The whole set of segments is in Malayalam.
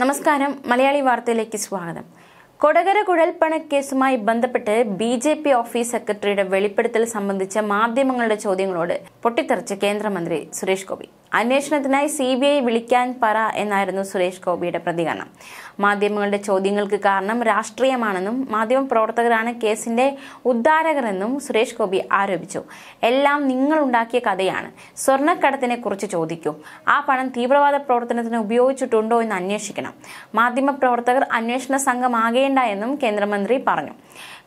നമസ്കാരം മലയാളി വാർത്തയിലേക്ക് സ്വാഗതം കൊടകര കുഴൽപ്പണ കേസുമായി ബന്ധപ്പെട്ട് ബി ജെ പി ഓഫീസ് സെക്രട്ടറിയുടെ വെളിപ്പെടുത്തൽ സംബന്ധിച്ച മാധ്യമങ്ങളുടെ ചോദ്യങ്ങളോട് പൊട്ടിത്തെറിച്ച് കേന്ദ്രമന്ത്രി സുരേഷ് ഗോപി അന്വേഷണത്തിനായി സി ബി ഐ വിളിക്കാൻ പറ എന്നായിരുന്നു സുരേഷ് ഗോപിയുടെ പ്രതികരണം മാധ്യമങ്ങളുടെ ചോദ്യങ്ങൾക്ക് കാരണം രാഷ്ട്രീയമാണെന്നും മാധ്യമ പ്രവർത്തകരാണ് കേസിന്റെ ഉദ്ധാരകരെന്നും സുരേഷ് ഗോപി ആരോപിച്ചു എല്ലാം നിങ്ങൾ ഉണ്ടാക്കിയ കഥയാണ് സ്വർണ്ണക്കടത്തിനെ കുറിച്ച് ചോദിക്കും ആ പണം തീവ്രവാദ പ്രവർത്തനത്തിന് ഉപയോഗിച്ചിട്ടുണ്ടോ എന്ന് അന്വേഷിക്കണം മാധ്യമ പ്രവർത്തകർ അന്വേഷണ സംഘമാകേണ്ട എന്നും കേന്ദ്രമന്ത്രി പറഞ്ഞു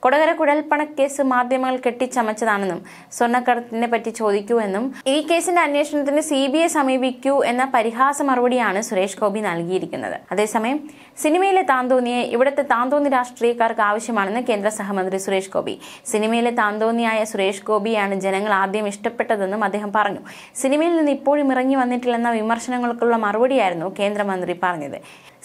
കൊടകര കുഴൽപ്പണക്കേസ് മാധ്യമങ്ങൾ കെട്ടിച്ചമച്ചതാണെന്നും സ്വർണ്ണക്കടത്തിനെ പറ്റി ചോദിക്കൂ എന്നും ഈ കേസിന്റെ അന്വേഷണത്തിന് സി ബി ഐ സമീപിക്കൂ എന്ന പരിഹാസ മറുപടിയാണ് സുരേഷ് ഗോപി നൽകിയിരിക്കുന്നത് അതേസമയം സിനിമയിലെ താന്തോന്നിയെ ഇവിടുത്തെ താന്തോന്നി രാഷ്ട്രീയക്കാർക്ക് ആവശ്യമാണെന്ന് കേന്ദ്ര സഹമന്ത്രി സുരേഷ് ഗോപി സിനിമയിലെ താന്തോന്നിയായ സുരേഷ് ഗോപിയാണ് ജനങ്ങൾ ആദ്യം ഇഷ്ടപ്പെട്ടതെന്നും അദ്ദേഹം പറഞ്ഞു സിനിമയിൽ നിന്ന് ഇപ്പോഴും ഇറങ്ങി വന്നിട്ടില്ലെന്ന വിമർശനങ്ങൾക്കുള്ള മറുപടിയായിരുന്നു കേന്ദ്രമന്ത്രി പറഞ്ഞത്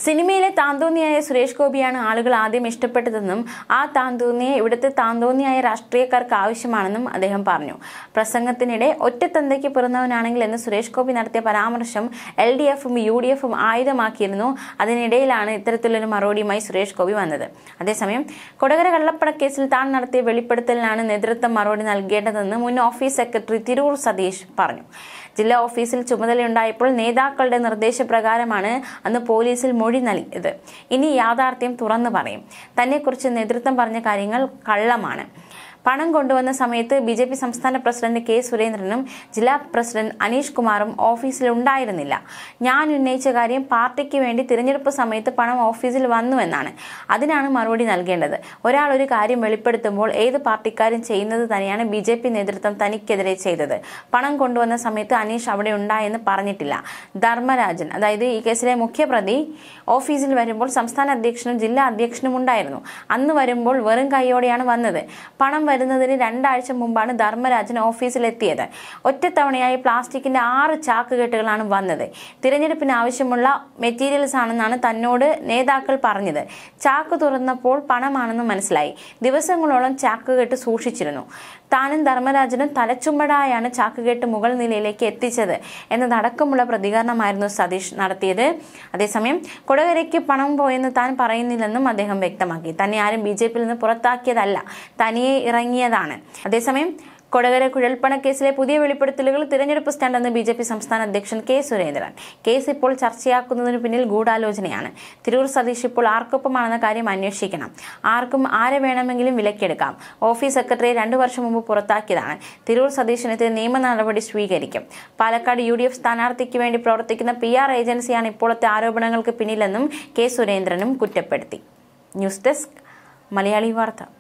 സിനിമയിലെ താന്തോന്നിയായ സുരേഷ് ഗോപിയാണ് ആളുകൾ ആദ്യം ഇഷ്ടപ്പെട്ടതെന്നും ആ താന്തോന്നിയെ ഇവിടുത്തെ താന്തോന്നിയായ രാഷ്ട്രീയക്കാർക്ക് ആവശ്യമാണെന്നും അദ്ദേഹം പറഞ്ഞു പ്രസംഗത്തിനിടെ ഒറ്റ തന്തയ്ക്ക് പിറന്നവനാണെങ്കിൽ എന്ന് സുരേഷ് ഗോപി നടത്തിയ പരാമർശം എൽ ഡി എഫും യു ഡി എഫും ആയുധമാക്കിയിരുന്നു അതിനിടയിലാണ് ഇത്തരത്തിലൊരു മറുപടിയുമായി സുരേഷ് ഗോപി വന്നത് അതേസമയം കൊടകര കള്ളപ്പണക്കേസിൽ താൻ നടത്തിയ വെളിപ്പെടുത്തലിനാണ് നേതൃത്വം മറുപടി നൽകേണ്ടതെന്ന് മുൻ ഓഫീസ് സെക്രട്ടറി തിരൂർ സതീഷ് പറഞ്ഞു ജില്ലാ ഓഫീസിൽ ചുമതലയുണ്ടായപ്പോൾ നേതാക്കളുടെ നിർദ്ദേശപ്രകാരമാണ് അന്ന് പോലീസിൽ മൊഴി നൽകിയത് ഇനി യാഥാർത്ഥ്യം തുറന്നു പറയും തന്നെക്കുറിച്ച് നേതൃത്വം പറഞ്ഞ കാര്യങ്ങൾ കള്ളമാണ് പണം കൊണ്ടുവന്ന സമയത്ത് ബി ജെ പി സംസ്ഥാന പ്രസിഡന്റ് കെ സുരേന്ദ്രനും ജില്ലാ പ്രസിഡന്റ് അനീഷ് കുമാറും ഓഫീസിൽ ഉണ്ടായിരുന്നില്ല ഞാൻ ഉന്നയിച്ച കാര്യം പാർട്ടിക്ക് വേണ്ടി തിരഞ്ഞെടുപ്പ് സമയത്ത് പണം ഓഫീസിൽ വന്നുവെന്നാണ് അതിനാണ് മറുപടി നൽകേണ്ടത് ഒരാൾ ഒരു കാര്യം വെളിപ്പെടുത്തുമ്പോൾ ഏത് പാർട്ടിക്കാരും ചെയ്യുന്നത് തന്നെയാണ് ബി ജെ പി നേതൃത്വം തനിക്കെതിരെ ചെയ്തത് പണം കൊണ്ടുവന്ന സമയത്ത് അനീഷ് അവിടെ ഉണ്ടായെന്ന് പറഞ്ഞിട്ടില്ല ധർമ്മരാജൻ അതായത് ഈ കേസിലെ മുഖ്യപ്രതി ഓഫീസിൽ വരുമ്പോൾ സംസ്ഥാന അധ്യക്ഷനും ജില്ലാ അധ്യക്ഷനും ഉണ്ടായിരുന്നു അന്ന് വരുമ്പോൾ വെറും കൈയോടെയാണ് വന്നത് പണം വരുന്നതിന് രണ്ടാഴ്ച മുമ്പാണ് ധർമ്മരാജൻ ഓഫീസിലെത്തിയത് ഒറ്റത്തവണയായി പ്ലാസ്റ്റിക്കിന്റെ ആറ് ചാക്കുകെട്ടുകളാണ് വന്നത് തിരഞ്ഞെടുപ്പിന് ആവശ്യമുള്ള മെറ്റീരിയൽസ് ആണെന്നാണ് തന്നോട് നേതാക്കൾ പറഞ്ഞത് ചാക്ക് തുറന്നപ്പോൾ പണമാണെന്ന് മനസ്സിലായി ദിവസങ്ങളോളം ചാക്കുകെട്ട് സൂക്ഷിച്ചിരുന്നു താനും ധർമ്മരാജനും തലച്ചുമ്പടായാണ് ചാക്കുകേട്ട് മുകൾ നിലയിലേക്ക് എത്തിച്ചത് എന്നതടക്കമുള്ള പ്രതികരണമായിരുന്നു സതീഷ് നടത്തിയത് അതേസമയം കൊടകരയ്ക്ക് പണം പോയെന്ന് താൻ പറയുന്നില്ലെന്നും അദ്ദേഹം വ്യക്തമാക്കി തന്നെ ആരും ബി ജെ പിയിൽ നിന്ന് പുറത്താക്കിയതല്ല തനിയെ ഇറങ്ങിയതാണ് അതേസമയം കൊടകര കേസിലെ പുതിയ വെളിപ്പെടുത്തലുകൾ തിരഞ്ഞെടുപ്പ് സ്റ്റാൻഡെന്ന് ബി ജെ പി സംസ്ഥാന അധ്യക്ഷൻ കെ സുരേന്ദ്രൻ കേസ് ഇപ്പോൾ ചർച്ചയാക്കുന്നതിന് പിന്നിൽ ഗൂഢാലോചനയാണ് തിരൂർ സതീഷ് ഇപ്പോൾ ആർക്കൊപ്പമാണെന്ന കാര്യം അന്വേഷിക്കണം ആർക്കും ആരെ വേണമെങ്കിലും വിലക്കെടുക്കാം ഓഫീസ് സെക്രട്ടറി രണ്ടു വർഷം മുമ്പ് പുറത്താക്കിയതാണ് തിരൂർ സതീഷിനെതിരെ നിയമ നടപടി സ്വീകരിക്കും പാലക്കാട് യു ഡി എഫ് സ്ഥാനാർത്ഥിക്ക് വേണ്ടി പ്രവർത്തിക്കുന്ന പി ആർ ഏജൻസിയാണ് ഇപ്പോഴത്തെ ആരോപണങ്ങൾക്ക് പിന്നിലെന്നും കെ സുരേന്ദ്രനും കുറ്റപ്പെടുത്തി ന്യൂസ് ഡെസ്ക് മലയാളി വാർത്ത